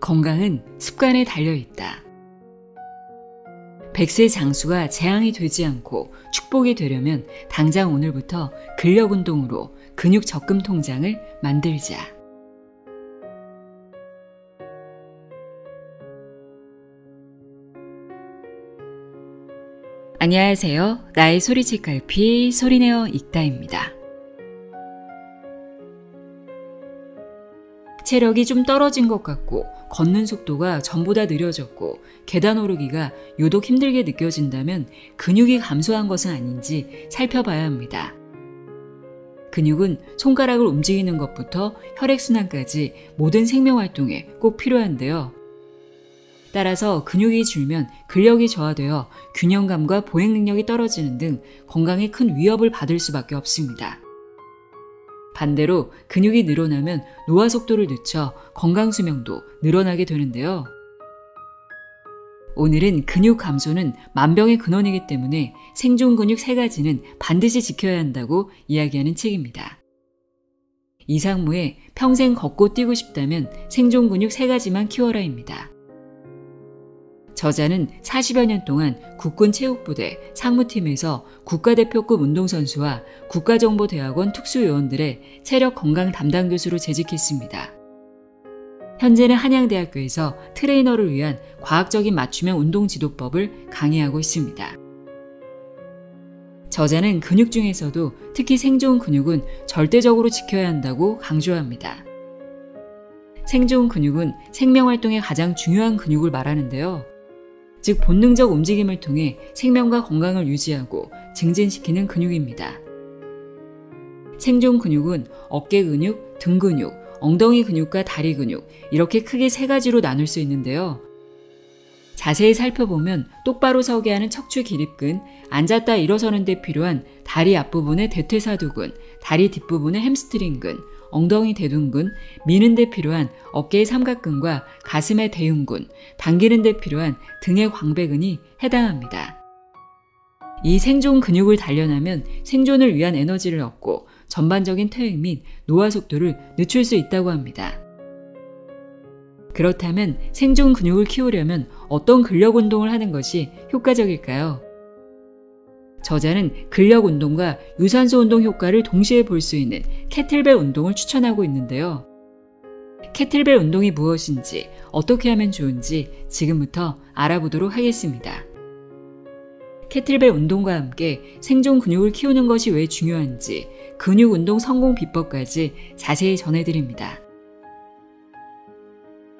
건강은 습관에 달려 있다. 백세 장수가 재앙이 되지 않고 축복이 되려면 당장 오늘부터 근력 운동으로 근육 적금 통장을 만들자. 안녕하세요. 나의 소리책 갈피 소리내어 읽다입니다. 체력이 좀 떨어진 것 같고 걷는 속도가 전보다 느려졌고 계단 오르기가 유독 힘들게 느껴진다면 근육이 감소한 것은 아닌지 살펴봐야 합니다. 근육은 손가락을 움직이는 것부터 혈액순환까지 모든 생명활동에 꼭 필요한데요. 따라서 근육이 줄면 근력이 저하되어 균형감과 보행 능력이 떨어지는 등 건강에 큰 위협을 받을 수밖에 없습니다. 반대로 근육이 늘어나면 노화 속도를 늦춰 건강 수명도 늘어나게 되는데요. 오늘은 근육 감소는 만병의 근원이기 때문에 생존 근육 3가지는 반드시 지켜야 한다고 이야기하는 책입니다. 이상무의 평생 걷고 뛰고 싶다면 생존 근육 3가지만 키워라입니다. 저자는 40여 년 동안 국군 체육부대 상무팀에서 국가대표급 운동선수와 국가정보대학원 특수요원들의 체력 건강 담당 교수로 재직했습니다. 현재는 한양대학교에서 트레이너를 위한 과학적인 맞춤형 운동 지도법을 강의하고 있습니다. 저자는 근육 중에서도 특히 생존 근육은 절대적으로 지켜야 한다고 강조합니다. 생존 근육은 생명활동에 가장 중요한 근육을 말하는데요. 즉 본능적 움직임을 통해 생명과 건강을 유지하고 증진시키는 근육입니다. 생존 근육은 어깨 근육, 등 근육, 엉덩이 근육과 다리 근육 이렇게 크게 세 가지로 나눌 수 있는데요. 자세히 살펴보면 똑바로 서게 하는 척추 기립근, 앉았다 일어서는 데 필요한 다리 앞부분의 대퇴사두근, 다리 뒷부분의 햄스트링근, 엉덩이 대둔근, 미는 데 필요한 어깨의 삼각근과 가슴의 대흉근, 당기는 데 필요한 등의 광배근이 해당합니다. 이 생존 근육을 단련하면 생존을 위한 에너지를 얻고 전반적인 퇴행 및 노화 속도를 늦출 수 있다고 합니다. 그렇다면 생존 근육을 키우려면 어떤 근력 운동을 하는 것이 효과적일까요? 저자는 근력 운동과 유산소 운동 효과를 동시에 볼 수 있는 캐틀벨 운동을 추천하고 있는데요. 캐틀벨 운동이 무엇인지 어떻게 하면 좋은지 지금부터 알아보도록 하겠습니다. 캐틀벨 운동과 함께 생존 근육을 키우는 것이 왜 중요한지 근육 운동 성공 비법까지 자세히 전해드립니다.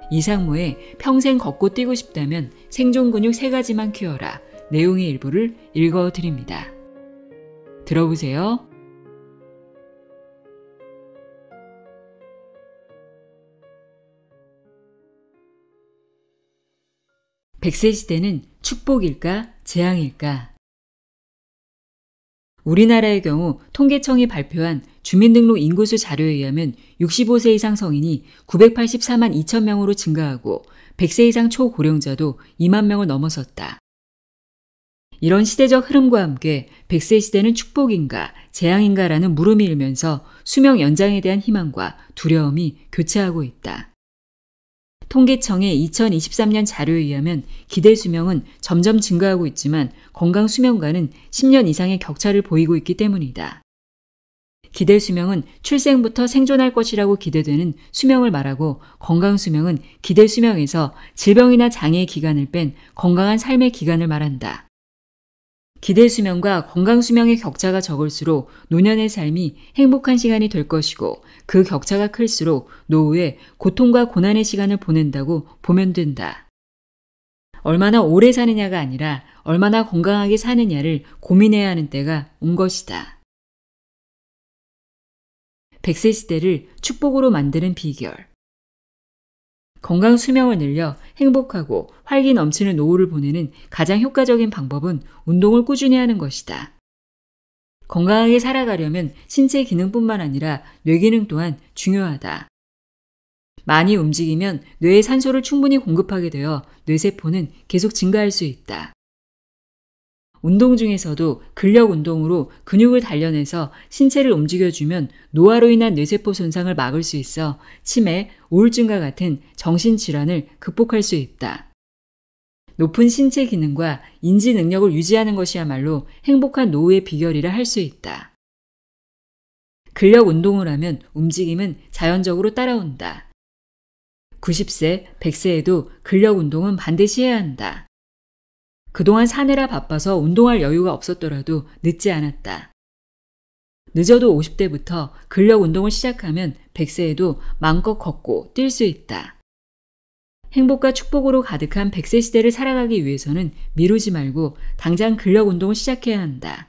이상무의 평생 걷고 뛰고 싶다면 생존 근육 3가지만 키워라. 내용의 일부를 읽어 드립니다. 들어보세요. 백세 시대는 축복일까 재앙일까? 우리나라의 경우 통계청이 발표한 주민등록 인구수 자료에 의하면 65세 이상 성인이 984만 2천 명으로 증가하고 100세 이상 초고령자도 2만 명을 넘어섰다. 이런 시대적 흐름과 함께 100세 시대는 축복인가 재앙인가라는 물음이 일면서 수명 연장에 대한 희망과 두려움이 교차하고 있다. 통계청의 2023년 자료에 의하면 기대 수명은 점점 증가하고 있지만 건강 수명과는 10년 이상의 격차를 보이고 있기 때문이다. 기대 수명은 출생부터 생존할 것이라고 기대되는 수명을 말하고 건강 수명은 기대 수명에서 질병이나 장애의 기간을 뺀 건강한 삶의 기간을 말한다. 기대 수명과 건강 수명의 격차가 적을수록 노년의 삶이 행복한 시간이 될 것이고 그 격차가 클수록 노후에 고통과 고난의 시간을 보낸다고 보면 된다. 얼마나 오래 사느냐가 아니라 얼마나 건강하게 사느냐를 고민해야 하는 때가 온 것이다. 100세 시대를 축복으로 만드는 비결. 건강 수명을 늘려 행복하고 활기 넘치는 노후를 보내는 가장 효과적인 방법은 운동을 꾸준히 하는 것이다. 건강하게 살아가려면 신체 기능뿐만 아니라 뇌 기능 또한 중요하다. 많이 움직이면 뇌에 산소를 충분히 공급하게 되어 뇌세포는 계속 증가할 수 있다. 운동 중에서도 근력 운동으로 근육을 단련해서 신체를 움직여주면 노화로 인한 뇌세포 손상을 막을 수 있어 치매, 우울증과 같은 정신질환을 극복할 수 있다. 높은 신체 기능과 인지 능력을 유지하는 것이야말로 행복한 노후의 비결이라 할 수 있다. 근력 운동을 하면 움직임은 자연적으로 따라온다. 90세, 100세에도 근력 운동은 반드시 해야 한다. 그동안 사느라 바빠서 운동할 여유가 없었더라도 늦지 않았다. 늦어도 50대부터 근력 운동을 시작하면 100세에도 마음껏 걷고 뛸 수 있다. 행복과 축복으로 가득한 100세 시대를 살아가기 위해서는 미루지 말고 당장 근력 운동을 시작해야 한다.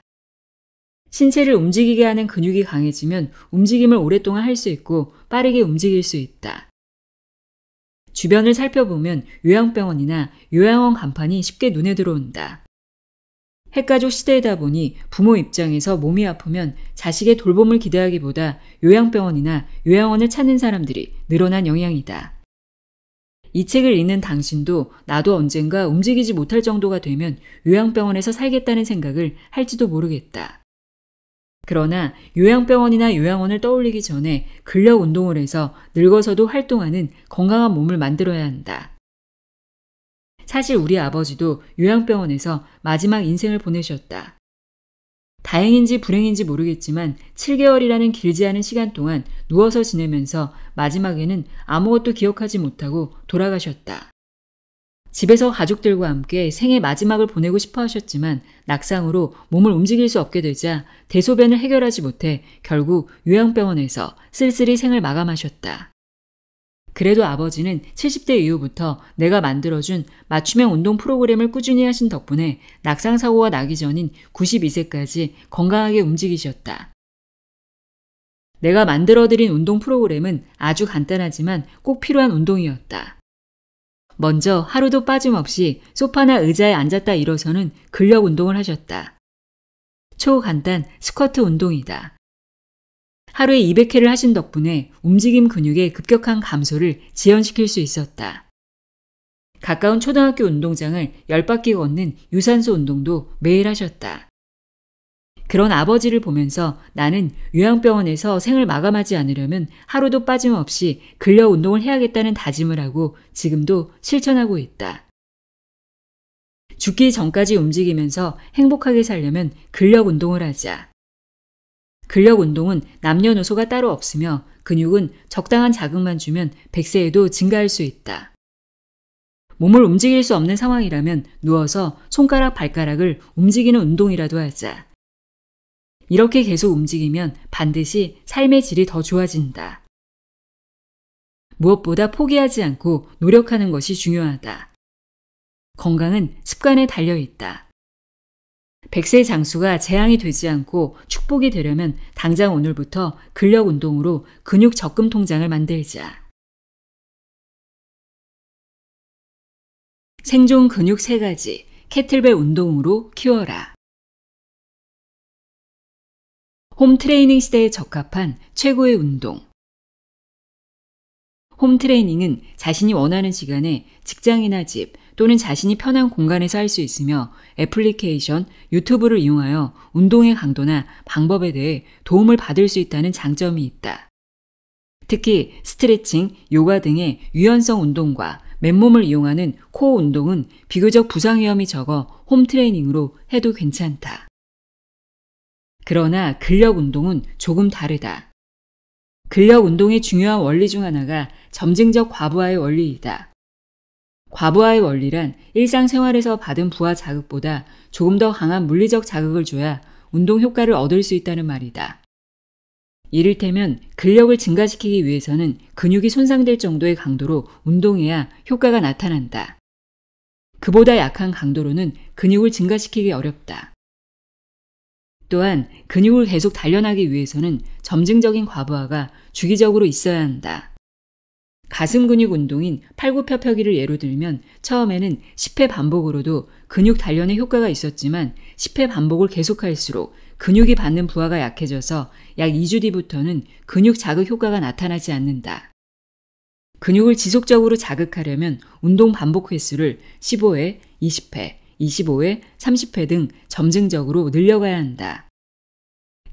신체를 움직이게 하는 근육이 강해지면 움직임을 오랫동안 할 수 있고 빠르게 움직일 수 있다. 주변을 살펴보면 요양병원이나 요양원 간판이 쉽게 눈에 들어온다. 핵가족 시대이다 보니 부모 입장에서 몸이 아프면 자식의 돌봄을 기대하기보다 요양병원이나 요양원을 찾는 사람들이 늘어난 영향이다. 이 책을 읽는 당신도 나도 언젠가 움직이지 못할 정도가 되면 요양병원에서 살겠다는 생각을 할지도 모르겠다. 그러나 요양병원이나 요양원을 떠올리기 전에 근력 운동을 해서 늙어서도 활동하는 건강한 몸을 만들어야 한다. 사실 우리 아버지도 요양병원에서 마지막 인생을 보내셨다. 다행인지 불행인지 모르겠지만 7개월이라는 길지 않은 시간 동안 누워서 지내면서 마지막에는 아무것도 기억하지 못하고 돌아가셨다. 집에서 가족들과 함께 생애 마지막을 보내고 싶어 하셨지만 낙상으로 몸을 움직일 수 없게 되자 대소변을 해결하지 못해 결국 요양병원에서 쓸쓸히 생을 마감하셨다. 그래도 아버지는 70대 이후부터 내가 만들어준 맞춤형 운동 프로그램을 꾸준히 하신 덕분에 낙상 사고가 나기 전인 92세까지 건강하게 움직이셨다. 내가 만들어드린 운동 프로그램은 아주 간단하지만 꼭 필요한 운동이었다. 먼저 하루도 빠짐없이 소파나 의자에 앉았다 일어서는 근력 운동을 하셨다. 초간단 스쿼트 운동이다. 하루에 200회를 하신 덕분에 움직임 근육의 급격한 감소를 지연시킬 수 있었다. 가까운 초등학교 운동장을 10바퀴 걷는 유산소 운동도 매일 하셨다. 그런 아버지를 보면서 나는 요양병원에서 생을 마감하지 않으려면 하루도 빠짐없이 근력 운동을 해야겠다는 다짐을 하고 지금도 실천하고 있다. 죽기 전까지 움직이면서 행복하게 살려면 근력 운동을 하자. 근력 운동은 남녀노소가 따로 없으며 근육은 적당한 자극만 주면 100세에도 증가할 수 있다. 몸을 움직일 수 없는 상황이라면 누워서 손가락 발가락을 움직이는 운동이라도 하자. 이렇게 계속 움직이면 반드시 삶의 질이 더 좋아진다. 무엇보다 포기하지 않고 노력하는 것이 중요하다. 건강은 습관에 달려 있다. 백세 장수가 재앙이 되지 않고 축복이 되려면 당장 오늘부터 근력 운동으로 근육 적금 통장을 만들자. 생존 근육 3가지, 캐틀벨 운동으로 키워라. 홈트레이닝 시대에 적합한 최고의 운동. 홈트레이닝은 자신이 원하는 시간에 직장이나 집 또는 자신이 편한 공간에서 할 수 있으며 애플리케이션, 유튜브를 이용하여 운동의 강도나 방법에 대해 도움을 받을 수 있다는 장점이 있다. 특히 스트레칭, 요가 등의 유연성 운동과 맨몸을 이용하는 코어 운동은 비교적 부상 위험이 적어 홈트레이닝으로 해도 괜찮다. 그러나 근력 운동은 조금 다르다. 근력 운동의 중요한 원리 중 하나가 점증적 과부하의 원리이다. 과부하의 원리란 일상생활에서 받은 부하 자극보다 조금 더 강한 물리적 자극을 줘야 운동 효과를 얻을 수 있다는 말이다. 이를테면 근력을 증가시키기 위해서는 근육이 손상될 정도의 강도로 운동해야 효과가 나타난다. 그보다 약한 강도로는 근육을 증가시키기 어렵다. 또한 근육을 계속 단련하기 위해서는 점증적인 과부하가 주기적으로 있어야 한다. 가슴 근육 운동인 팔굽혀펴기를 예로 들면 처음에는 10회 반복으로도 근육 단련에 효과가 있었지만 10회 반복을 계속할수록 근육이 받는 부하가 약해져서 약 2주 뒤부터는 근육 자극 효과가 나타나지 않는다. 근육을 지속적으로 자극하려면 운동 반복 횟수를 15회, 20회, 25회, 30회 등 점증적으로 늘려가야 한다.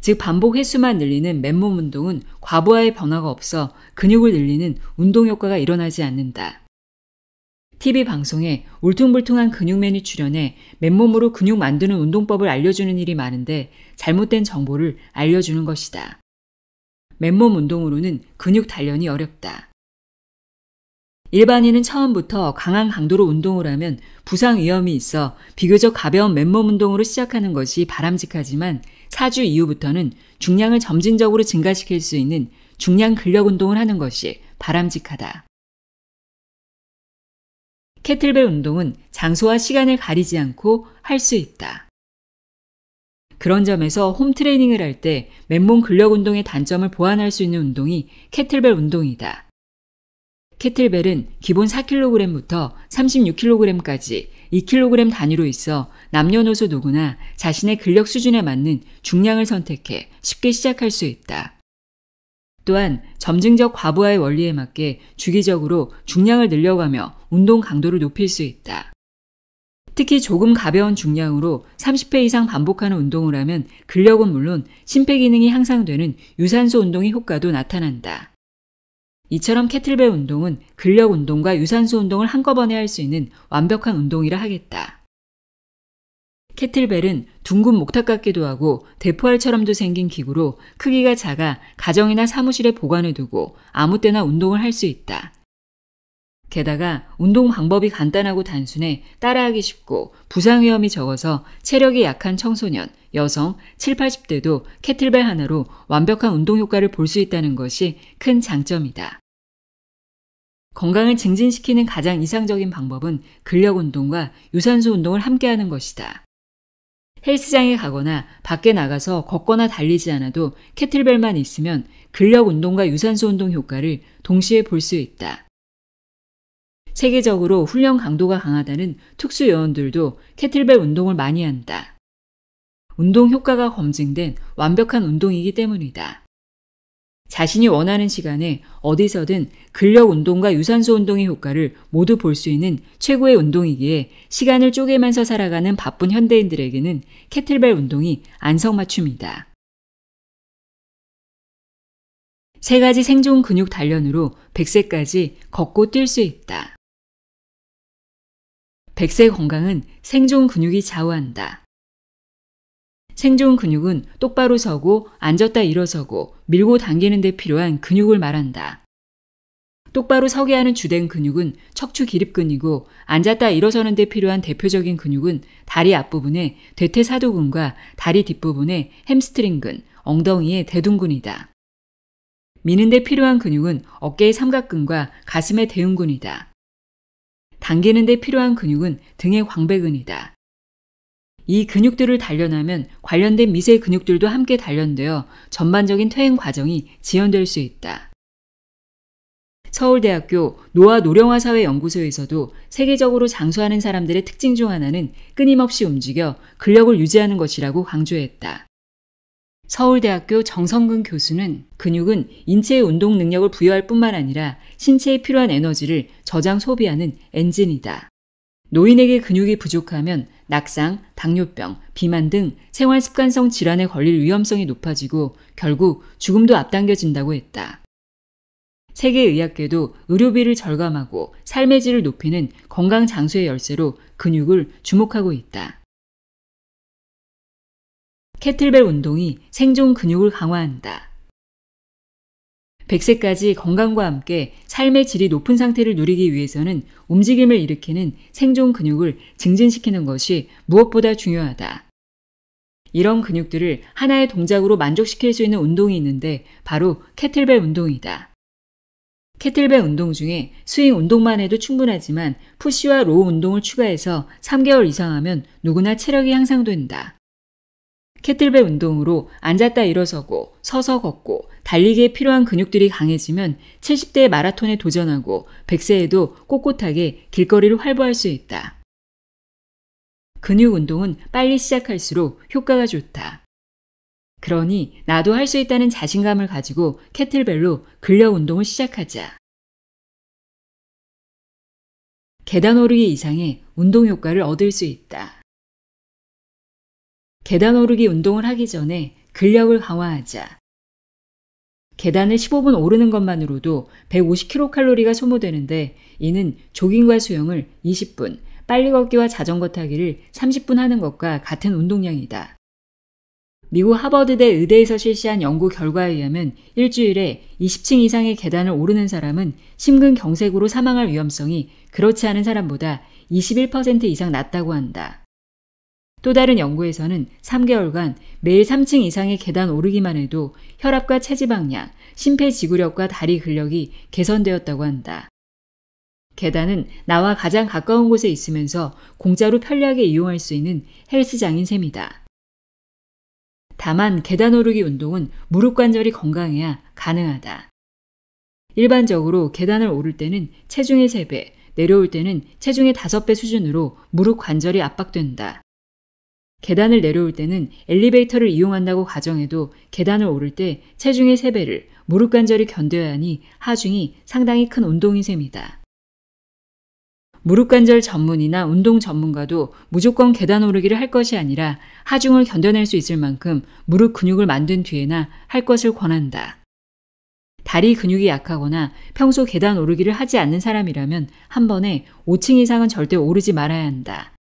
즉 반복 횟수만 늘리는 맨몸 운동은 과부하의 변화가 없어 근육을 늘리는 운동 효과가 일어나지 않는다. TV 방송에 울퉁불퉁한 근육맨이 출연해 맨몸으로 근육 만드는 운동법을 알려주는 일이 많은데 잘못된 정보를 알려주는 것이다. 맨몸 운동으로는 근육 단련이 어렵다. 일반인은 처음부터 강한 강도로 운동을 하면 부상 위험이 있어 비교적 가벼운 맨몸 운동으로 시작하는 것이 바람직하지만 4주 이후부터는 중량을 점진적으로 증가시킬 수 있는 중량 근력 운동을 하는 것이 바람직하다. 캐틀벨 운동은 장소와 시간을 가리지 않고 할 수 있다. 그런 점에서 홈 트레이닝을 할 때 맨몸 근력 운동의 단점을 보완할 수 있는 운동이 캐틀벨 운동이다. 캐틀벨은 기본 4kg부터 36kg까지 2kg 단위로 있어 남녀노소 누구나 자신의 근력 수준에 맞는 중량을 선택해 쉽게 시작할 수 있다. 또한 점증적 과부하의 원리에 맞게 주기적으로 중량을 늘려가며 운동 강도를 높일 수 있다. 특히 조금 가벼운 중량으로 30회 이상 반복하는 운동을 하면 근력은 물론 심폐기능이 향상되는 유산소 운동의 효과도 나타난다. 이처럼 캐틀벨 운동은 근력 운동과 유산소 운동을 한꺼번에 할 수 있는 완벽한 운동이라 하겠다. 캐틀벨은 둥근 목탁 같기도 하고 대포알처럼도 생긴 기구로 크기가 작아 가정이나 사무실에 보관해 두고 아무 때나 운동을 할 수 있다. 게다가 운동 방법이 간단하고 단순해 따라하기 쉽고 부상 위험이 적어서 체력이 약한 청소년, 여성, 7, 80대도 캐틀벨 하나로 완벽한 운동 효과를 볼 수 있다는 것이 큰 장점이다. 건강을 증진시키는 가장 이상적인 방법은 근력 운동과 유산소 운동을 함께 하는 것이다. 헬스장에 가거나 밖에 나가서 걷거나 달리지 않아도 캐틀벨만 있으면 근력 운동과 유산소 운동 효과를 동시에 볼 수 있다. 세계적으로 훈련 강도가 강하다는 특수 요원들도 캐틀벨 운동을 많이 한다. 운동 효과가 검증된 완벽한 운동이기 때문이다. 자신이 원하는 시간에 어디서든 근력 운동과 유산소 운동의 효과를 모두 볼 수 있는 최고의 운동이기에 시간을 쪼개면서 살아가는 바쁜 현대인들에게는 캐틀벨 운동이 안성맞춤이다. 세 가지 생존 근육 단련으로 100세까지 걷고 뛸 수 있다. 100세 건강은 생존 근육이 좌우한다. 생존 근육은 똑바로 서고 앉았다 일어서고 밀고 당기는 데 필요한 근육을 말한다. 똑바로 서게 하는 주된 근육은 척추 기립근이고 앉았다 일어서는 데 필요한 대표적인 근육은 다리 앞부분에 대퇴사두근과 다리 뒷부분에 햄스트링근, 엉덩이의 대둔근이다. 미는 데 필요한 근육은 어깨의 삼각근과 가슴의 대흉근이다. 당기는 데 필요한 근육은 등의 광배근이다. 이 근육들을 단련하면 관련된 미세 근육들도 함께 단련되어 전반적인 퇴행 과정이 지연될 수 있다. 서울대학교 노화 노령화 사회 연구소에서도 세계적으로 장수하는 사람들의 특징 중 하나는 끊임없이 움직여 근력을 유지하는 것이라고 강조했다. 서울대학교 정성근 교수는 근육은 인체의 운동 능력을 부여할 뿐만 아니라 신체에 필요한 에너지를 저장 소비하는 엔진이다. 노인에게 근육이 부족하면 낙상, 당뇨병, 비만 등 생활 습관성 질환에 걸릴 위험성이 높아지고 결국 죽음도 앞당겨진다고 했다. 세계의학계도 의료비를 절감하고 삶의 질을 높이는 건강 장수의 열쇠로 근육을 주목하고 있다. 캐틀벨 운동이 생존 근육을 강화한다. 100세까지 건강과 함께 삶의 질이 높은 상태를 누리기 위해서는 움직임을 일으키는 생존 근육을 증진시키는 것이 무엇보다 중요하다. 이런 근육들을 하나의 동작으로 만족시킬 수 있는 운동이 있는데 바로 캐틀벨 운동이다. 캐틀벨 운동 중에 스윙 운동만 해도 충분하지만 푸쉬와 로우 운동을 추가해서 3개월 이상 하면 누구나 체력이 향상된다. 캐틀벨 운동으로 앉았다 일어서고 서서 걷고 달리기에 필요한 근육들이 강해지면 70대 의 마라톤에 도전하고 100세에도 꼿꼿하게 길거리를 활보할 수 있다. 근육 운동은 빨리 시작할수록 효과가 좋다. 그러니 나도 할 수 있다는 자신감을 가지고 캐틀벨로 근력 운동을 시작하자. 계단 오르기 이상의 운동 효과를 얻을 수 있다. 계단 오르기 운동을 하기 전에 근력을 강화하자. 계단을 15분 오르는 것만으로도 150kcal가 소모되는데 이는 조깅과 수영을 20분, 빨리 걷기와 자전거 타기를 30분 하는 것과 같은 운동량이다. 미국 하버드대 의대에서 실시한 연구 결과에 의하면 일주일에 20층 이상의 계단을 오르는 사람은 심근경색으로 사망할 위험성이 그렇지 않은 사람보다 21% 이상 낮다고 한다. 또 다른 연구에서는 3개월간 매일 3층 이상의 계단 오르기만 해도 혈압과 체지방량, 심폐지구력과 다리 근력이 개선되었다고 한다. 계단은 나와 가장 가까운 곳에 있으면서 공짜로 편리하게 이용할 수 있는 헬스장인 셈이다. 다만 계단 오르기 운동은 무릎 관절이 건강해야 가능하다. 일반적으로 계단을 오를 때는 체중의 3배, 내려올 때는 체중의 5배 수준으로 무릎 관절이 압박된다. 계단을 내려올 때는 엘리베이터를 이용한다고 가정해도 계단을 오를 때 체중의 3배를 무릎 관절이 견뎌야 하니 하중이 상당히 큰 운동인 셈이다. 무릎 관절 전문이나 운동 전문가도 무조건 계단 오르기를 할 것이 아니라 하중을 견뎌낼 수 있을 만큼 무릎 근육을 만든 뒤에나 할 것을 권한다. 다리 근육이 약하거나 평소 계단 오르기를 하지 않는 사람이라면 한 번에 5층 이상은 절대 오르지 말아야 한다.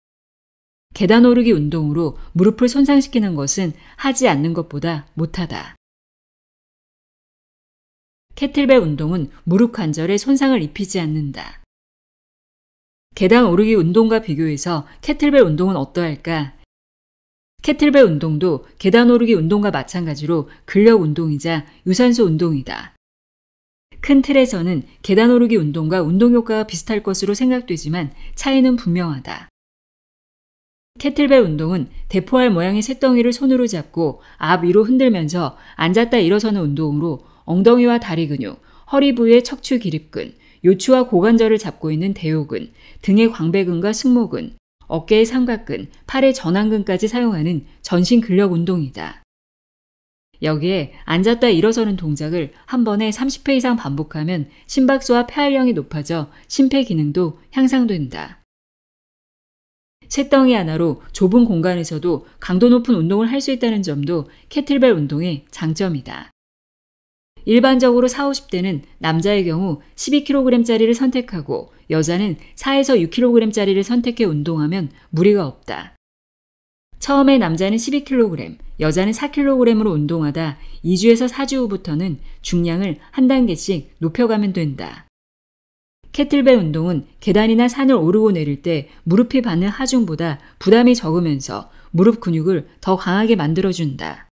계단 오르기 운동으로 무릎을 손상시키는 것은 하지 않는 것보다 못하다. 캐틀벨 운동은 무릎 관절에 손상을 입히지 않는다. 계단 오르기 운동과 비교해서 캐틀벨 운동은 어떠할까? 캐틀벨 운동도 계단 오르기 운동과 마찬가지로 근력 운동이자 유산소 운동이다. 큰 틀에서는 계단 오르기 운동과 운동 효과가 비슷할 것으로 생각되지만 차이는 분명하다. 캐틀벨 운동은 대포알 모양의 새덩이를 손으로 잡고 앞 위로 흔들면서 앉았다 일어서는 운동으로 엉덩이와 다리 근육, 허리 부위의 척추 기립근, 요추와 고관절을 잡고 있는 대요근, 등의 광배근과 승모근, 어깨의 삼각근, 팔의 전완근까지 사용하는 전신 근력 운동이다. 여기에 앉았다 일어서는 동작을 한 번에 30회 이상 반복하면 심박수와 폐활량이 높아져 심폐 기능도 향상된다. 쇳덩이 하나로 좁은 공간에서도 강도 높은 운동을 할 수 있다는 점도 캐틀벨 운동의 장점이다. 일반적으로 40, 50대는 남자의 경우 12kg짜리를 선택하고 여자는 4에서 6kg짜리를 선택해 운동하면 무리가 없다. 처음에 남자는 12kg, 여자는 4kg으로 운동하다 2주에서 4주 후부터는 중량을 한 단계씩 높여가면 된다. 캐틀벨 운동은 계단이나 산을 오르고 내릴 때 무릎이 받는 하중보다 부담이 적으면서 무릎 근육을 더 강하게 만들어준다.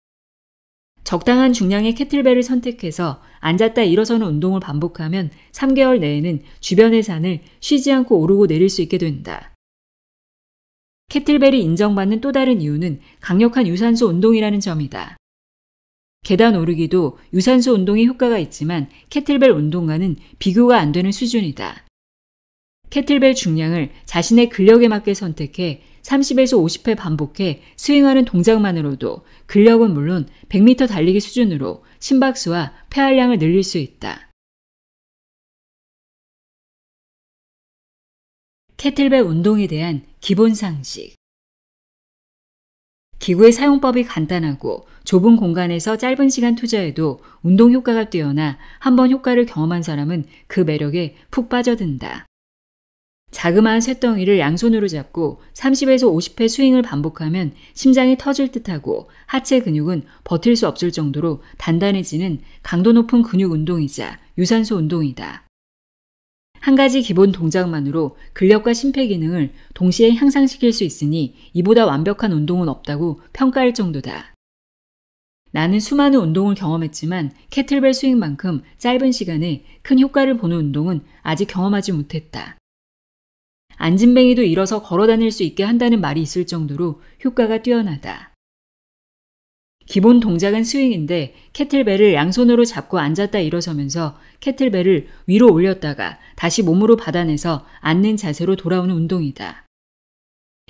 적당한 중량의 캐틀벨을 선택해서 앉았다 일어서는 운동을 반복하면 3개월 내에는 주변의 산을 쉬지 않고 오르고 내릴 수 있게 된다. 캐틀벨이 인정받는 또 다른 이유는 강력한 유산소 운동이라는 점이다. 계단 오르기도 유산소 운동의 효과가 있지만 캐틀벨 운동과는 비교가 안 되는 수준이다. 캐틀벨 중량을 자신의 근력에 맞게 선택해 30에서 50회 반복해 스윙하는 동작만으로도 근력은 물론 100m 달리기 수준으로 심박수와 폐활량을 늘릴 수 있다. 캐틀벨 운동에 대한 기본 상식 기구의 사용법이 간단하고 좁은 공간에서 짧은 시간 투자에도 운동 효과가 뛰어나 한번 효과를 경험한 사람은 그 매력에 푹 빠져든다. 자그마한 쇳덩이를 양손으로 잡고 30에서 50회 스윙을 반복하면 심장이 터질 듯하고 하체 근육은 버틸 수 없을 정도로 단단해지는 강도 높은 근육 운동이자 유산소 운동이다. 한 가지 기본 동작만으로 근력과 심폐 기능을 동시에 향상시킬 수 있으니 이보다 완벽한 운동은 없다고 평가할 정도다. 나는 수많은 운동을 경험했지만 캐틀벨 스윙만큼 짧은 시간에 큰 효과를 보는 운동은 아직 경험하지 못했다. 앉은뱅이도 일어서 걸어 다닐 수 있게 한다는 말이 있을 정도로 효과가 뛰어나다. 기본 동작은 스윙인데 캐틀벨을 양손으로 잡고 앉았다 일어서면서 캐틀벨을 위로 올렸다가 다시 몸으로 받아내서 앉는 자세로 돌아오는 운동이다.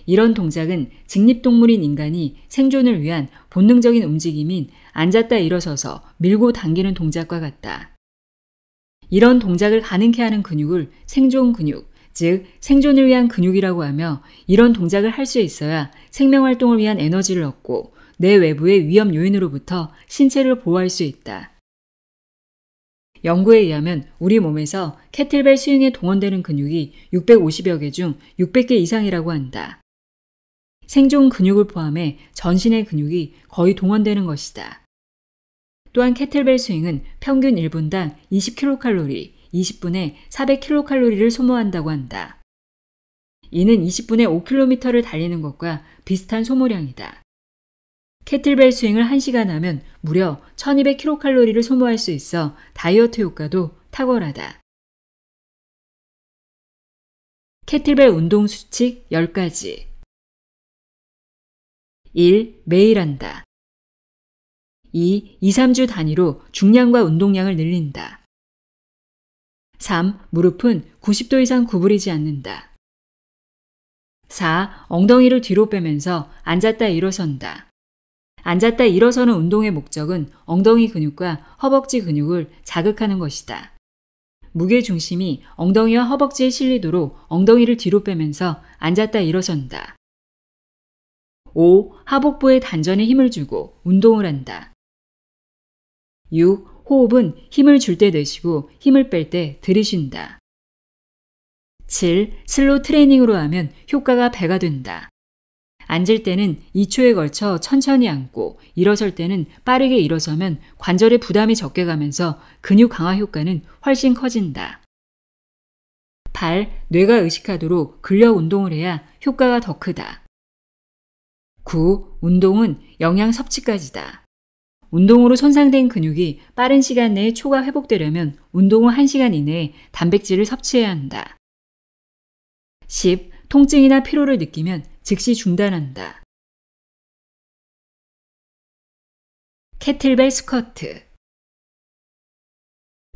이런 동작은 직립동물인 인간이 생존을 위한 본능적인 움직임인 앉았다 일어서서 밀고 당기는 동작과 같다. 이런 동작을 가능케 하는 근육을 생존 근육, 즉 생존을 위한 근육이라고 하며 이런 동작을 할 수 있어야 생명활동을 위한 에너지를 얻고 내 외부의 위험 요인으로부터 신체를 보호할 수 있다. 연구에 의하면 우리 몸에서 캐틀벨 스윙에 동원되는 근육이 650여 개 중 600개 이상이라고 한다. 생존 근육을 포함해 전신의 근육이 거의 동원되는 것이다. 또한 캐틀벨 스윙은 평균 1분당 20kcal, 20분에 400kcal를 소모한다고 한다. 이는 20분에 5km를 달리는 것과 비슷한 소모량이다. 캐틀벨 스윙을 1시간 하면 무려 1200kcal를 소모할 수 있어 다이어트 효과도 탁월하다. 캐틀벨 운동 수칙 10가지 1. 매일 한다. 2. 2, 3주 단위로 중량과 운동량을 늘린다. 3. 무릎은 90도 이상 구부리지 않는다. 4. 엉덩이를 뒤로 빼면서 앉았다 일어선다. 앉았다 일어서는 운동의 목적은 엉덩이 근육과 허벅지 근육을 자극하는 것이다. 무게 중심이 엉덩이와 허벅지에 실리도록 엉덩이를 뒤로 빼면서 앉았다 일어선다. 5. 하복부에 단전에 힘을 주고 운동을 한다. 6. 호흡은 힘을 줄 때 내쉬고 힘을 뺄 때 들이쉰다. 7. 슬로 트레이닝으로 하면 효과가 배가 된다. 앉을 때는 2초에 걸쳐 천천히 앉고 일어설 때는 빠르게 일어서면 관절에 부담이 적게 가면서 근육 강화 효과는 훨씬 커진다. 발, 뇌가 의식하도록 근력 운동을 해야 효과가 더 크다. 9. 운동은 영양 섭취까지다. 운동으로 손상된 근육이 빠른 시간 내에 초과 회복되려면 운동 후 1시간 이내에 단백질을 섭취해야 한다. 10. 통증이나 피로를 느끼면 즉시 중단한다. 캐틀벨 스쿼트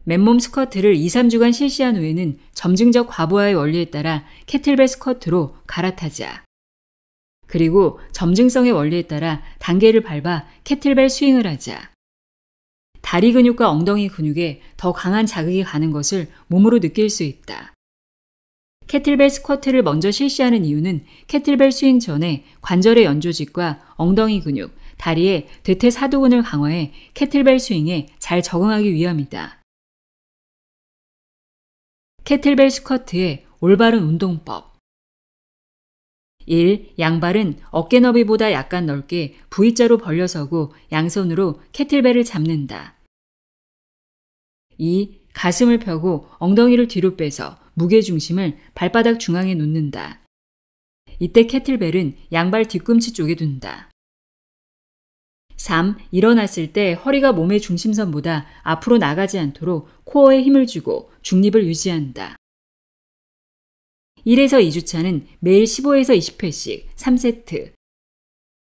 맨몸 스쿼트를 2, 3주간 실시한 후에는 점증적 과부하의 원리에 따라 캐틀벨 스쿼트로 갈아타자. 그리고 점증성의 원리에 따라 단계를 밟아 캐틀벨 스윙을 하자. 다리 근육과 엉덩이 근육에 더 강한 자극이 가는 것을 몸으로 느낄 수 있다. 캐틀벨 스쿼트를 먼저 실시하는 이유는 캐틀벨 스윙 전에 관절의 연조직과 엉덩이 근육, 다리의 대퇴사두근을 강화해 캐틀벨 스윙에 잘 적응하기 위함이다. 캐틀벨 스쿼트의 올바른 운동법 1. 양발은 어깨 너비보다 약간 넓게 V자로 벌려서고 양손으로 캐틀벨을 잡는다. 2. 가슴을 펴고 엉덩이를 뒤로 빼서 무게중심을 발바닥 중앙에 놓는다. 이때 캐틀벨은 양발 뒤꿈치 쪽에 둔다. 3. 일어났을 때 허리가 몸의 중심선보다 앞으로 나가지 않도록 코어에 힘을 주고 중립을 유지한다. 1에서 2주차는 매일 15에서 20회씩 3세트.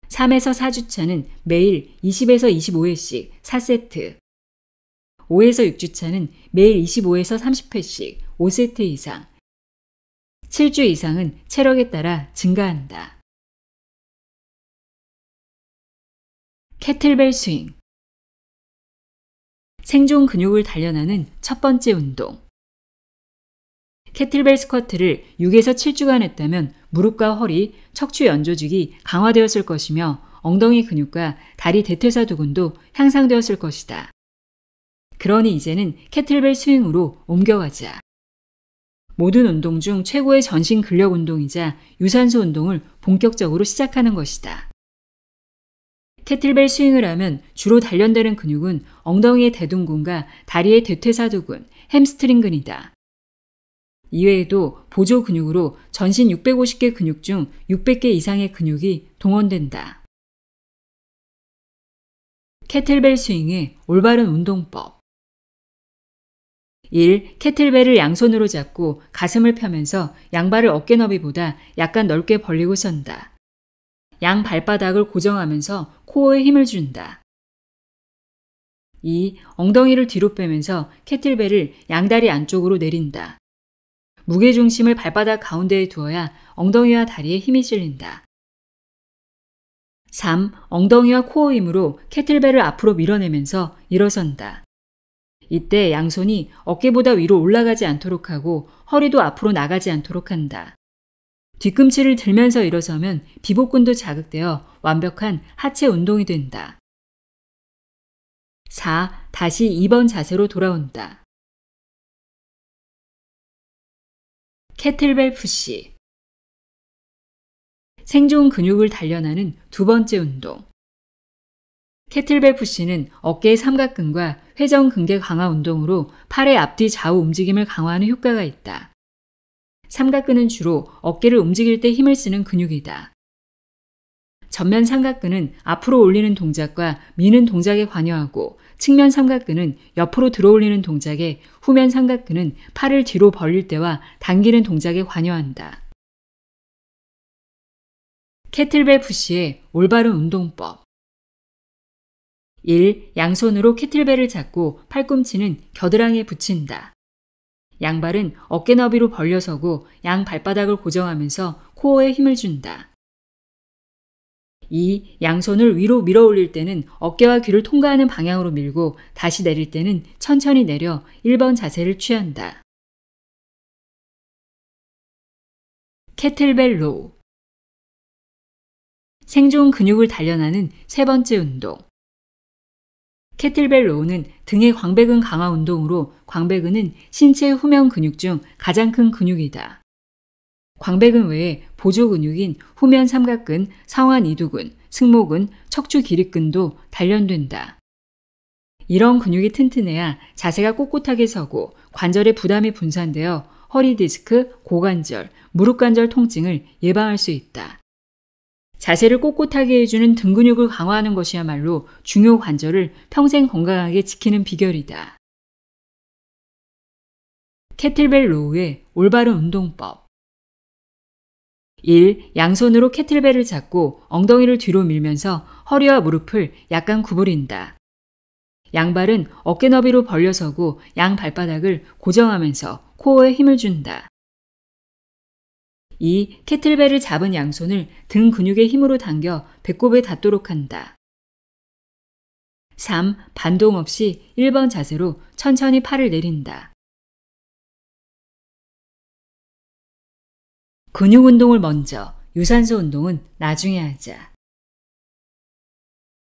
3에서 4주차는 매일 20에서 25회씩 4세트. 5에서 6주차는 매일 25에서 30회씩 5세트 이상, 7주 이상은 체력에 따라 증가한다. 캐틀벨 스윙 생존 근육을 단련하는 첫 번째 운동 캐틀벨 스쿼트를 6에서 7주간 했다면 무릎과 허리, 척추 연조직이 강화되었을 것이며 엉덩이 근육과 다리 대퇴사 두근도 향상되었을 것이다. 그러니 이제는 캐틀벨 스윙으로 옮겨가자. 모든 운동 중 최고의 전신 근력 운동이자 유산소 운동을 본격적으로 시작하는 것이다. 캐틀벨 스윙을 하면 주로 단련되는 근육은 엉덩이의 대둔근과 다리의 대퇴사두근, 햄스트링근이다. 이외에도 보조 근육으로 전신 650개 근육 중 600개 이상의 근육이 동원된다. 캐틀벨 스윙의 올바른 운동법 1. 캐틀벨을 양손으로 잡고 가슴을 펴면서 양발을 어깨 너비보다 약간 넓게 벌리고 선다. 양 발바닥을 고정하면서 코어에 힘을 준다. 2. 엉덩이를 뒤로 빼면서 캐틀벨을 양다리 안쪽으로 내린다. 무게중심을 발바닥 가운데에 두어야 엉덩이와 다리에 힘이 실린다. 3. 엉덩이와 코어 힘으로 캐틀벨을 앞으로 밀어내면서 일어선다. 이때 양손이 어깨보다 위로 올라가지 않도록 하고 허리도 앞으로 나가지 않도록 한다. 뒤꿈치를 들면서 일어서면 비복근도 자극되어 완벽한 하체 운동이 된다. 4. 다시 2번 자세로 돌아온다. 캐틀벨 푸시 생존 근육을 단련하는 두 번째 운동. 캐틀벨 푸시는 어깨의 삼각근과 회전 근개 강화 운동으로 팔의 앞뒤 좌우 움직임을 강화하는 효과가 있다. 삼각근은 주로 어깨를 움직일 때 힘을 쓰는 근육이다. 전면 삼각근은 앞으로 올리는 동작과 미는 동작에 관여하고 측면 삼각근은 옆으로 들어올리는 동작에 후면 삼각근은 팔을 뒤로 벌릴 때와 당기는 동작에 관여한다. 캐틀벨 푸시의 올바른 운동법 1. 양손으로 캐틀벨을 잡고 팔꿈치는 겨드랑이에 붙인다. 양발은 어깨 너비로 벌려서고 양 발바닥을 고정하면서 코어에 힘을 준다. 2. 양손을 위로 밀어 올릴 때는 어깨와 귀를 통과하는 방향으로 밀고 다시 내릴 때는 천천히 내려 1번 자세를 취한다. 캐틀벨 로우 생존 근육을 단련하는 세 번째 운동 캐틀벨 로우는 등의 광배근 강화 운동으로 광배근은 신체 후면 근육 중 가장 큰 근육이다. 광배근 외에 보조 근육인 후면 삼각근, 상완 이두근, 승모근, 척추 기립근도 단련된다. 이런 근육이 튼튼해야 자세가 꼿꼿하게 서고 관절의 부담이 분산되어 허리 디스크, 고관절, 무릎 관절 통증을 예방할 수 있다. 자세를 꼿꼿하게 해주는 등 근육을 강화하는 것이야말로 중요 관절을 평생 건강하게 지키는 비결이다. 캐틀벨 로우의 올바른 운동법 1. 양손으로 캐틀벨을 잡고 엉덩이를 뒤로 밀면서 허리와 무릎을 약간 구부린다. 양발은 어깨 너비로 벌려서고 양 발바닥을 고정하면서 코어에 힘을 준다. 이 캐틀벨을 잡은 양손을 등 근육의 힘으로 당겨 배꼽에 닿도록 한다. 3. 반동 없이 1번 자세로 천천히 팔을 내린다. 근육 운동을 먼저, 유산소 운동은 나중에 하자.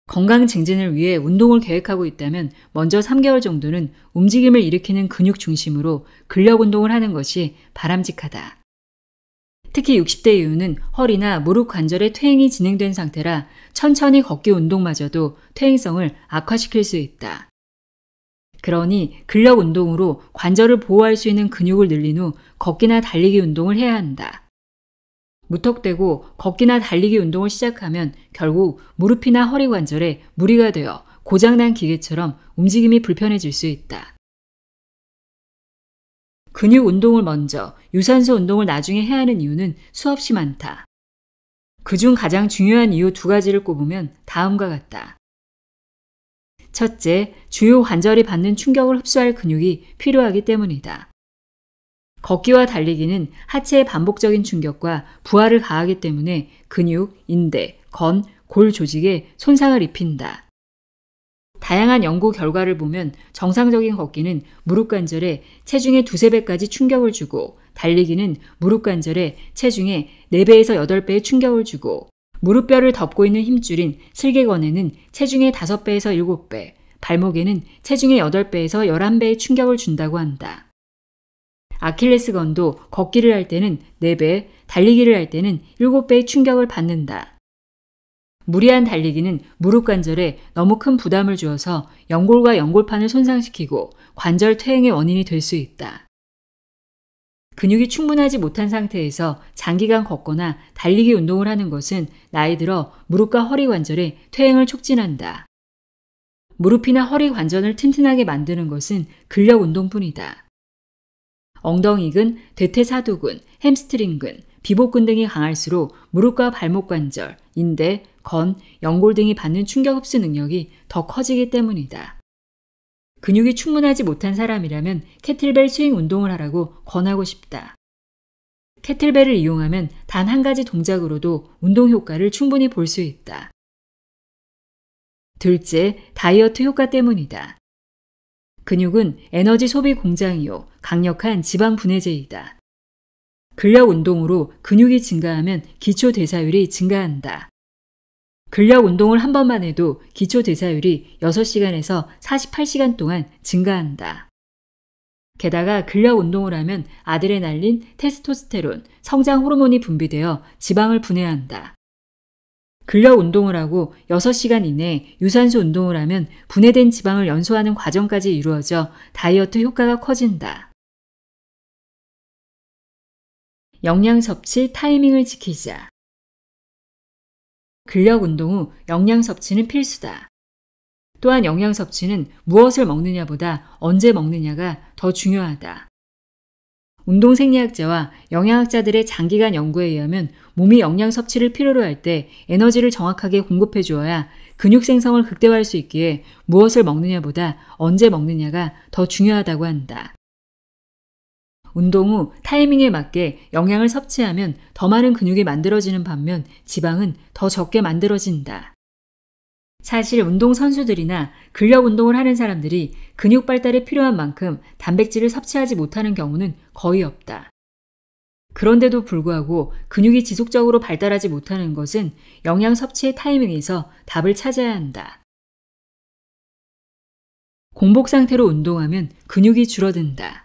건강 증진을 위해 운동을 계획하고 있다면 먼저 3개월 정도는 움직임을 일으키는 근육 중심으로 근력 운동을 하는 것이 바람직하다. 특히 60대 이후는 허리나 무릎 관절에 퇴행이 진행된 상태라 천천히 걷기 운동마저도 퇴행성을 악화시킬 수 있다. 그러니 근력 운동으로 관절을 보호할 수 있는 근육을 늘린 후 걷기나 달리기 운동을 해야 한다. 무턱대고 걷기나 달리기 운동을 시작하면 결국 무릎이나 허리 관절에 무리가 되어 고장난 기계처럼 움직임이 불편해질 수 있다. 근육 운동을 먼저, 유산소 운동을 나중에 해야 하는 이유는 수없이 많다. 그 중 가장 중요한 이유 두 가지를 꼽으면 다음과 같다. 첫째, 주요 관절이 받는 충격을 흡수할 근육이 필요하기 때문이다. 걷기와 달리기는 하체의 반복적인 충격과 부하를 가하기 때문에 근육, 인대, 건, 골 조직에 손상을 입힌다. 다양한 연구 결과를 보면 정상적인 걷기는 무릎 관절에 체중의 두세 배까지 충격을 주고 달리기는 무릎 관절에 체중의 네배에서 여덟 배의 충격을 주고 무릎뼈를 덮고 있는 힘줄인 슬개건에는 체중의 다섯 배에서 일곱 배 발목에는 체중의 여덟 배에서 열한 배의 충격을 준다고 한다. 아킬레스건도 걷기를 할 때는 네배 달리기를 할 때는 일곱 배의 충격을 받는다. 무리한 달리기는 무릎 관절에 너무 큰 부담을 주어서 연골과 연골판을 손상시키고 관절 퇴행의 원인이 될 수 있다. 근육이 충분하지 못한 상태에서 장기간 걷거나 달리기 운동을 하는 것은 나이 들어 무릎과 허리 관절의 퇴행을 촉진한다. 무릎이나 허리 관절을 튼튼하게 만드는 것은 근력 운동뿐이다. 엉덩이근, 대퇴사두근, 햄스트링근, 비복근 등이 강할수록 무릎과 발목 관절, 인대, 건, 연골 등이 받는 충격 흡수 능력이 더 커지기 때문이다. 근육이 충분하지 못한 사람이라면 캐틀벨 스윙 운동을 하라고 권하고 싶다. 캐틀벨을 이용하면 단 한 가지 동작으로도 운동 효과를 충분히 볼 수 있다. 둘째, 다이어트 효과 때문이다. 근육은 에너지 소비 공장이요, 강력한 지방 분해제이다. 근력 운동으로 근육이 증가하면 기초 대사율이 증가한다. 근력 운동을 한 번만 해도 기초 대사율이 6시간에서 48시간 동안 증가한다. 게다가 근력 운동을 하면 아드레날린, 테스토스테론, 성장 호르몬이 분비되어 지방을 분해한다. 근력 운동을 하고 6시간 이내에 유산소 운동을 하면 분해된 지방을 연소하는 과정까지 이루어져 다이어트 효과가 커진다. 영양 섭취 타이밍을 지키자. 근력 운동 후 영양 섭취는 필수다. 또한 영양 섭취는 무엇을 먹느냐보다 언제 먹느냐가 더 중요하다. 운동 생리학자와 영양학자들의 장기간 연구에 의하면 몸이 영양 섭취를 필요로 할 때 에너지를 정확하게 공급해 주어야 근육 생성을 극대화할 수 있기에 무엇을 먹느냐보다 언제 먹느냐가 더 중요하다고 한다. 운동 후 타이밍에 맞게 영양을 섭취하면 더 많은 근육이 만들어지는 반면 지방은 더 적게 만들어진다. 사실 운동 선수들이나 근력 운동을 하는 사람들이 근육 발달에 필요한 만큼 단백질을 섭취하지 못하는 경우는 거의 없다. 그런데도 불구하고 근육이 지속적으로 발달하지 못하는 것은 영양 섭취의 타이밍에서 답을 찾아야 한다. 공복 상태로 운동하면 근육이 줄어든다.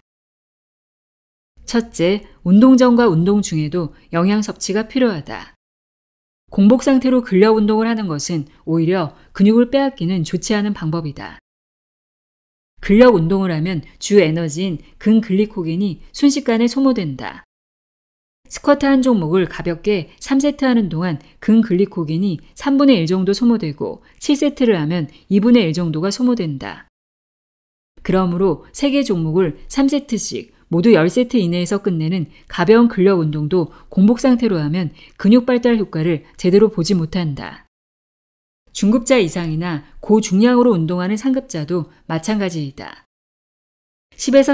첫째, 운동 전과 운동 중에도 영양 섭취가 필요하다. 공복 상태로 근력 운동을 하는 것은 오히려 근육을 빼앗기는 좋지 않은 방법이다. 근력 운동을 하면 주 에너지인 근글리코겐이 순식간에 소모된다. 스쿼트 한 종목을 가볍게 3세트 하는 동안 근글리코겐이 3분의 1 정도 소모되고 7세트를 하면 2분의 1 정도가 소모된다. 그러므로 3개 종목을 3세트씩 모두 10세트 이내에서 끝내는 가벼운 근력 운동도 공복 상태로 하면 근육 발달 효과를 제대로 보지 못한다. 중급자 이상이나 고중량으로 운동하는 상급자도 마찬가지이다. 10에서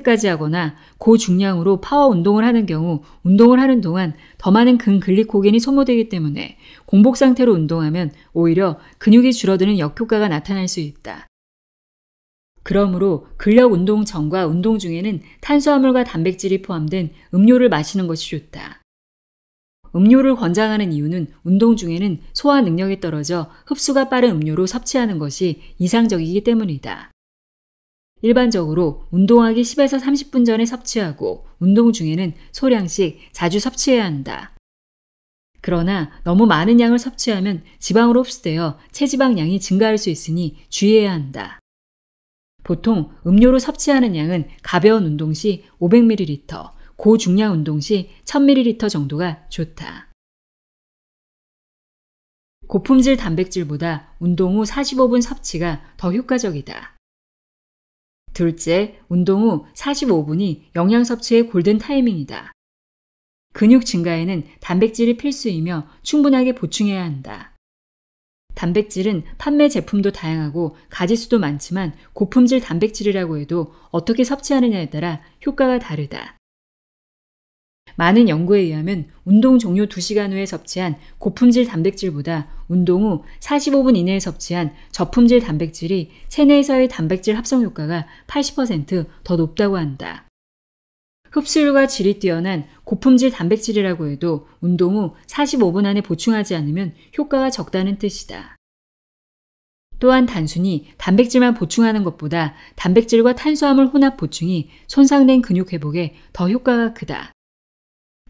30세트까지 하거나 고중량으로 파워 운동을 하는 경우 운동을 하는 동안 더 많은 근글리코겐이 소모되기 때문에 공복 상태로 운동하면 오히려 근육이 줄어드는 역효과가 나타날 수 있다. 그러므로 근력 운동 전과 운동 중에는 탄수화물과 단백질이 포함된 음료를 마시는 것이 좋다. 음료를 권장하는 이유는 운동 중에는 소화 능력이 떨어져 흡수가 빠른 음료로 섭취하는 것이 이상적이기 때문이다. 일반적으로 운동하기 10에서 30분 전에 섭취하고 운동 중에는 소량씩 자주 섭취해야 한다. 그러나 너무 많은 양을 섭취하면 지방으로 흡수되어 체지방량이 증가할 수 있으니 주의해야 한다. 보통 음료로 섭취하는 양은 가벼운 운동 시 500ml, 고중량 운동 시 1000ml 정도가 좋다. 고품질 단백질보다 운동 후 45분 섭취가 더 효과적이다. 둘째, 운동 후 45분이 영양 섭취의 골든 타이밍이다. 근육 증가에는 단백질이 필수이며 충분하게 보충해야 한다. 단백질은 판매 제품도 다양하고 가짓수도 많지만 고품질 단백질이라고 해도 어떻게 섭취하느냐에 따라 효과가 다르다. 많은 연구에 의하면 운동 종료 2시간 후에 섭취한 고품질 단백질보다 운동 후 45분 이내에 섭취한 저품질 단백질이 체내에서의 단백질 합성 효과가 80%더 높다고 한다. 흡수율과 질이 뛰어난 고품질 단백질이라고 해도 운동 후 45분 안에 보충하지 않으면 효과가 적다는 뜻이다. 또한 단순히 단백질만 보충하는 것보다 단백질과 탄수화물 혼합 보충이 손상된 근육 회복에 더 효과가 크다.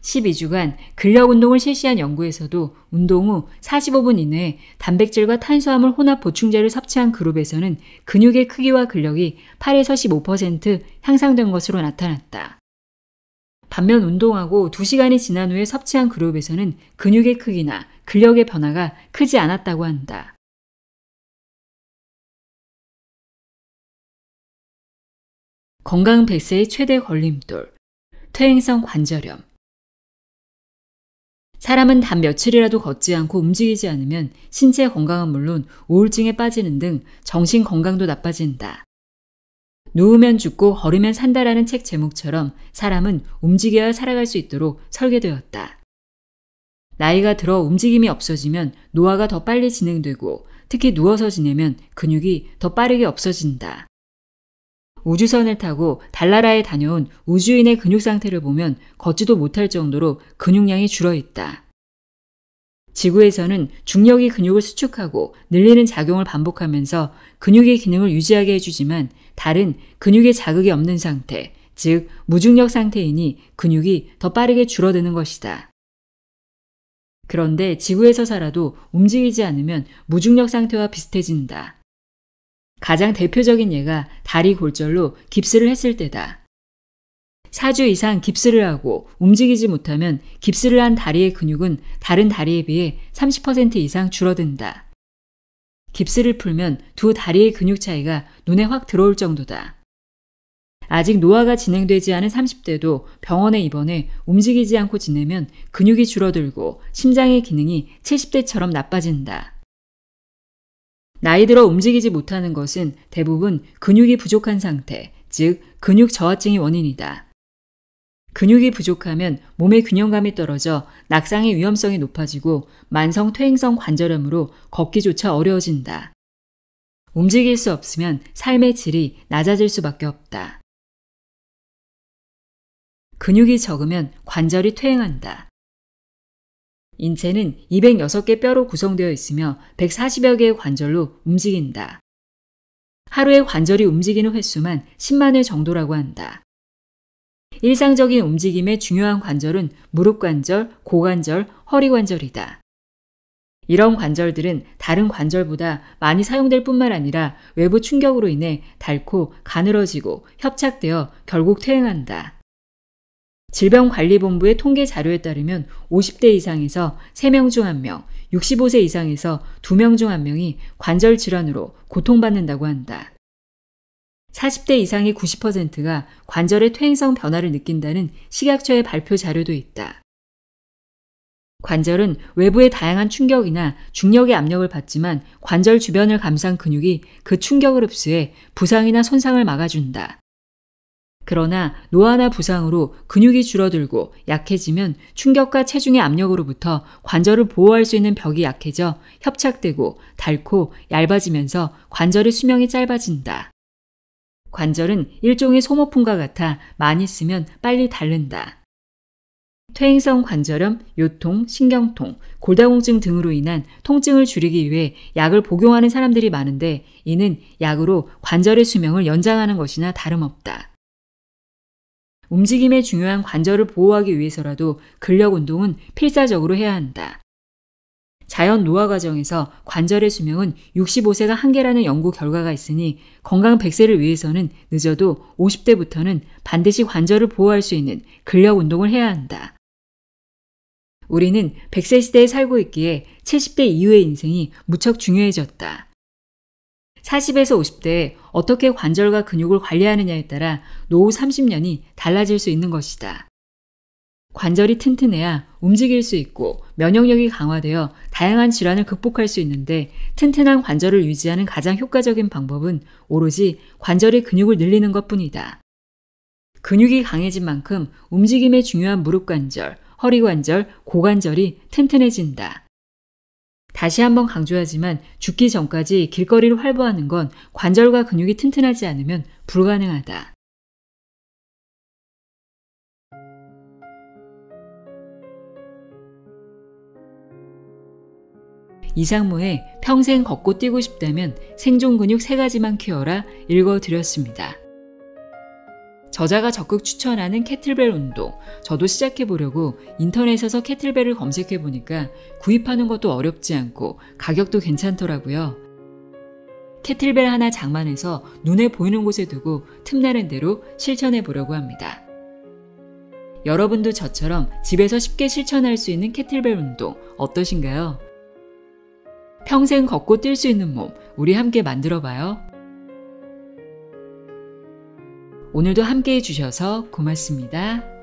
12주간 근력 운동을 실시한 연구에서도 운동 후 45분 이내에 단백질과 탄수화물 혼합 보충제를 섭취한 그룹에서는 근육의 크기와 근력이 8에서 15% 향상된 것으로 나타났다. 반면 운동하고 2시간이 지난 후에 섭취한 그룹에서는 근육의 크기나 근력의 변화가 크지 않았다고 한다. 건강 100세의 최대 걸림돌, 퇴행성 관절염. 사람은 단 며칠이라도 걷지 않고 움직이지 않으면 신체 건강은 물론 우울증에 빠지는 등 정신 건강도 나빠진다. 누우면 죽고 걸으면 산다라는 책 제목처럼 사람은 움직여야 살아갈 수 있도록 설계되었다. 나이가 들어 움직임이 없어지면 노화가 더 빨리 진행되고 특히 누워서 지내면 근육이 더 빠르게 없어진다. 우주선을 타고 달나라에 다녀온 우주인의 근육 상태를 보면 걷지도 못할 정도로 근육량이 줄어 있다. 지구에서는 중력이 근육을 수축하고 늘리는 작용을 반복하면서 근육의 기능을 유지하게 해주지만 달은 근육의 자극이 없는 상태, 즉 무중력 상태이니 근육이 더 빠르게 줄어드는 것이다. 그런데 지구에서 살아도 움직이지 않으면 무중력 상태와 비슷해진다. 가장 대표적인 예가 다리 골절로 깁스를 했을 때다. 4주 이상 깁스를 하고 움직이지 못하면 깁스를 한 다리의 근육은 다른 다리에 비해 30% 이상 줄어든다. 깁스를 풀면 두 다리의 근육 차이가 눈에 확 들어올 정도다. 아직 노화가 진행되지 않은 30대도 병원에 입원해 움직이지 않고 지내면 근육이 줄어들고 심장의 기능이 70대처럼 나빠진다. 나이 들어 움직이지 못하는 것은 대부분 근육이 부족한 상태, 즉 근육 저하증이 원인이다. 근육이 부족하면 몸의 균형감이 떨어져 낙상의 위험성이 높아지고 만성 퇴행성 관절염으로 걷기조차 어려워진다. 움직일 수 없으면 삶의 질이 낮아질 수밖에 없다. 근육이 적으면 관절이 퇴행한다. 인체는 206개 뼈로 구성되어 있으며 140여 개의 관절로 움직인다. 하루에 관절이 움직이는 횟수만 10만 회 정도라고 한다. 일상적인 움직임의 중요한 관절은 무릎 관절, 고관절, 허리 관절이다. 이런 관절들은 다른 관절보다 많이 사용될 뿐만 아니라 외부 충격으로 인해 닳고 가늘어지고 협착되어 결국 퇴행한다. 질병관리본부의 통계 자료에 따르면 50대 이상에서 3명 중 1명, 65세 이상에서 2명 중 1명이 관절 질환으로 고통받는다고 한다. 40대 이상의 90%가 관절의 퇴행성 변화를 느낀다는 식약처의 발표 자료도 있다. 관절은 외부의 다양한 충격이나 중력의 압력을 받지만 관절 주변을 감상 근육이 그 충격을 흡수해 부상이나 손상을 막아준다. 그러나 노화나 부상으로 근육이 줄어들고 약해지면 충격과 체중의 압력으로부터 관절을 보호할 수 있는 벽이 약해져 협착되고 닳고 얇아지면서 관절의 수명이 짧아진다. 관절은 일종의 소모품과 같아 많이 쓰면 빨리 닳는다. 퇴행성 관절염, 요통, 신경통, 골다공증 등으로 인한 통증을 줄이기 위해 약을 복용하는 사람들이 많은데 이는 약으로 관절의 수명을 연장하는 것이나 다름없다. 움직임에 중요한 관절을 보호하기 위해서라도 근력 운동은 필사적으로 해야 한다. 자연 노화 과정에서 관절의 수명은 65세가 한계라는 연구 결과가 있으니 건강 100세를 위해서는 늦어도 50대부터는 반드시 관절을 보호할 수 있는 근력 운동을 해야 한다. 우리는 100세 시대에 살고 있기에 70대 이후의 인생이 무척 중요해졌다. 40에서 50대에 어떻게 관절과 근육을 관리하느냐에 따라 노후 30년이 달라질 수 있는 것이다. 관절이 튼튼해야 움직일 수 있고 면역력이 강화되어 다양한 질환을 극복할 수 있는데 튼튼한 관절을 유지하는 가장 효과적인 방법은 오로지 관절의 근육을 늘리는 것 뿐이다. 근육이 강해진 만큼 움직임에 중요한 무릎 관절, 허리 관절, 고관절이 튼튼해진다. 다시 한번 강조하지만 죽기 전까지 길거리를 활보하는 건 관절과 근육이 튼튼하지 않으면 불가능하다. 이상모의 평생 걷고 뛰고 싶다면 생존 근육 3가지만 키워라 읽어드렸습니다. 저자가 적극 추천하는 캐틀벨 운동, 저도 시작해보려고 인터넷에서 캐틀벨을 검색해보니까 구입하는 것도 어렵지 않고 가격도 괜찮더라고요. 캐틀벨 하나 장만해서 눈에 보이는 곳에 두고 틈나는 대로 실천해보려고 합니다. 여러분도 저처럼 집에서 쉽게 실천할 수 있는 캐틀벨 운동 어떠신가요? 평생 걷고 뛸 수 있는 몸, 우리 함께 만들어 봐요. 오늘도 함께 해주셔서 고맙습니다.